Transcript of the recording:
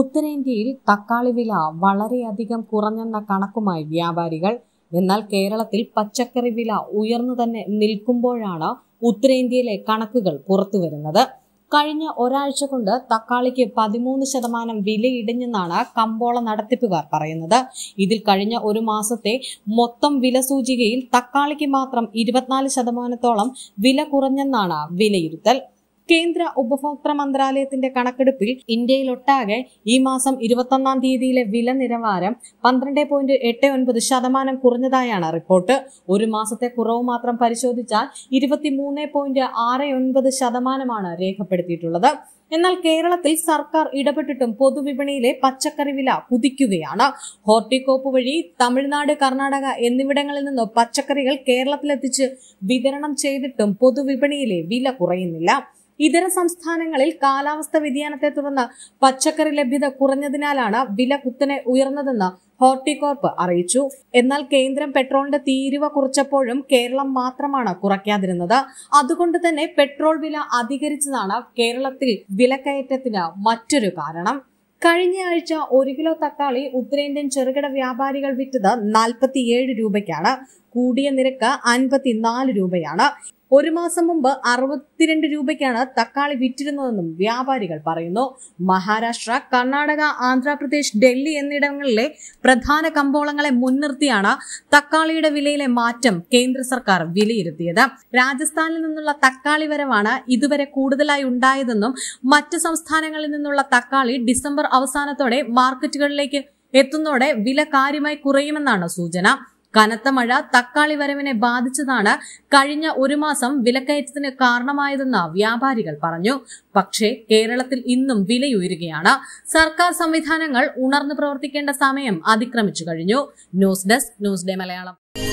ഉത്തരേന്ത്യയിൽ തക്കാളി വില വളരെയധികം കുറഞ്ഞെന്ന കണക്കുമായി വ്യാപാരികൾ എന്നാൽ കേരളത്തിൽ പച്ചക്കറി വില ഉയർന്നു തന്നെ നിൽക്കുമ്പോഴാണ് ഉത്തരേന്ത്യയിലെ കണക്കുകൾ പുറത്തുവരുന്നത് കഴിഞ്ഞ ഒരാഴ്ച കൊണ്ട് തക്കാളിക്ക് പതിമൂന്ന് ശതമാനം വിലയിടിഞ്ഞെന്നാണ് കമ്പോള നടത്തിപ്പുകാർ പറയുന്നത് ഇതിൽ കഴിഞ്ഞ ഒരു മാസത്തെ മൊത്തം വില സൂചികയിൽ തക്കാളിക്ക് മാത്രം ഇരുപത്തിനാല് ശതമാനത്തോളം വില കുറഞ്ഞെന്നാണ് വിലയിരുത്തൽ കേന്ദ്ര ഉപഭോക്തൃ മന്ത്രാലയത്തിന്റെ കണക്കെടുപ്പിൽ ഇന്ത്യയിലൊട്ടാകെ ഈ മാസം ഇരുപത്തൊന്നാം തീയതിയിലെ വില നിലവാരം പന്ത്രണ്ട് പോയിന്റ് എട്ട് ഒൻപത് ശതമാനം കുറഞ്ഞതായാണ് റിപ്പോർട്ട് ഒരു മാസത്തെ കുറവ് മാത്രം പരിശോധിച്ചാൽ ഇരുപത്തിമൂന്ന് പോയിന്റ് ആറ് ഒൻപത് ശതമാനമാണ് രേഖപ്പെടുത്തിയിട്ടുള്ളത് എന്നാൽ കേരളത്തിൽ സർക്കാർ ഇടപെട്ടിട്ടും പൊതുവിപണിയിലെ പച്ചക്കറി വില കുതിക്കുകയാണ് ഹോർട്ടിക്കോപ്പ് വഴി തമിഴ്നാട് കർണാടക എന്നിവിടങ്ങളിൽ നിന്ന് പച്ചക്കറികൾ കേരളത്തിലെത്തിച്ച് വിതരണം ചെയ്തിട്ടും പൊതുവിപണിയിലെ വില കുറയുന്നില്ല ഇതര സംസ്ഥാനങ്ങളിൽ കാലാവസ്ഥ വ്യതിയാനത്തെ തുടർന്ന് പച്ചക്കറി ലഭ്യത കുറഞ്ഞതിനാലാണ് വില കുത്തനെ ഉയർന്നതെന്ന് ഹോർട്ടികോർപ്പ് അറിയിച്ചു എന്നാൽ കേന്ദ്രം പെട്രോളിന്റെ തീരുവ കുറച്ചപ്പോഴും കേരളം മാത്രമാണ് കുറയ്ക്കാതിരുന്നത് അതുകൊണ്ട് തന്നെ പെട്രോൾ വില അധികരിച്ചതാണ് കേരളത്തിൽ വിലക്കയറ്റത്തിന് മറ്റൊരു കാരണം കഴിഞ്ഞ ആഴ്ച ഒരു കിലോ തക്കാളി ഉത്തരേന്ത്യൻ ചെറുകിട വ്യാപാരികൾ വിറ്റത് നാൽപ്പത്തിയേഴ് രൂപയ്ക്കാണ് കൂടിയ നിരക്ക് അൻപത്തിനാല് രൂപയാണ് ഒരു മാസം മുമ്പ് അറുപത്തിരണ്ട് രൂപയ്ക്കാണ് തക്കാളി വിറ്റിരുന്നതെന്നും വ്യാപാരികൾ പറയുന്നു മഹാരാഷ്ട്ര കർണാടക ആന്ധ്രാപ്രദേശ് ഡൽഹി എന്നിടങ്ങളിലെ പ്രധാന കമ്പോളങ്ങളെ മുൻനിർത്തിയാണ് തക്കാളിയുടെ വിലയിലെ മാറ്റം കേന്ദ്ര സർക്കാർ വിലയിരുത്തിയത് രാജസ്ഥാനിൽ നിന്നുള്ള തക്കാളി വരവാണ് ഇതുവരെ കൂടുതലായി ഉണ്ടായതെന്നും മറ്റ് സംസ്ഥാനങ്ങളിൽ നിന്നുള്ള തക്കാളി ഡിസംബർ അവസാനത്തോടെ മാർക്കറ്റുകളിലേക്ക് എത്തുന്നതോടെ വില കാര്യമായി കുറയുമെന്നാണ് സൂചന കനത്ത മഴ തക്കാളി വരവിനെ ബാധിച്ചതാണ് കഴിഞ്ഞ ഒരു മാസം വിലക്കയറ്റത്തിന് കാരണമായതെന്ന് വ്യാപാരികൾ പറഞ്ഞു പക്ഷേ കേരളത്തിൽ ഇന്നും വിലയുയരുകയാണ് സർക്കാർ സംവിധാനങ്ങൾ ഉണർന്നു പ്രവർത്തിക്കേണ്ട സമയം അതിക്രമിച്ചു കഴിഞ്ഞു news desk news day Malayalam